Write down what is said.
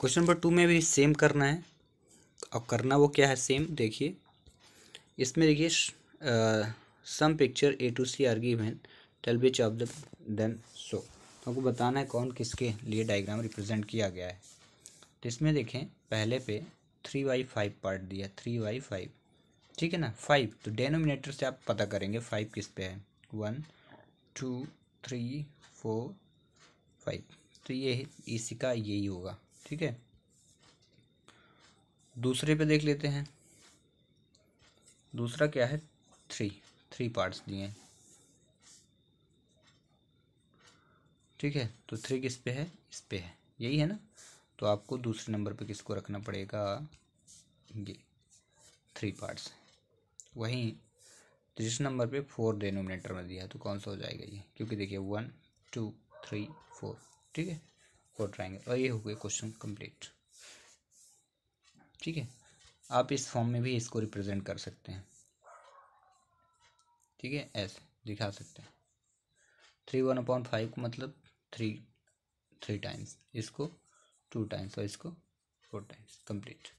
question number two में भी same करना है अब करना वो क्या है सेम देखिए इसमें देखिए some picture A to C given tell which of them so आपको बताना है कौन किसके लिए डायग्राम रिप्रेजेंट किया गया है तो इसमें देखें पहले पे थ्री बाई फाइव पार्ट दिया थ्री बाई फाइव ठीक है ना फाइव तो डेनोमिनेटर से आप पता करेंगे फाइव किस पे है one two three four five तो ये इसी का यही होगा ठीक है दूसरे पे देख लेते हैं दूसरा क्या है थ्री थ्री पार्ट्स दिए हैं ठीक है तो थ्री किस पे है इस पे है यही है ना तो आपको दूसरे नंबर पे किसको रखना पड़ेगा ये थ्री पार्ट्स वहीं तीसरे नंबर पे फोर डेनोमिनेटर में दिया है तो कौन सा हो जाएगा ये क्योंकि देखिए वन टू थ्री फोर ठीक है को ट्राइंगल और ये हो गए क्वेश्चन कंप्लीट ठीक है आप इस फॉर्म में भी इसको रिप्रेजेंट कर सकते हैं ठीक है ऐसे दिखा सकते हैं थ्री वन अपॉन फाइव को मतलब थ्री थ्री टाइम्स इसको टू टाइम्स और इसको फोर टाइम्स कंप्लीट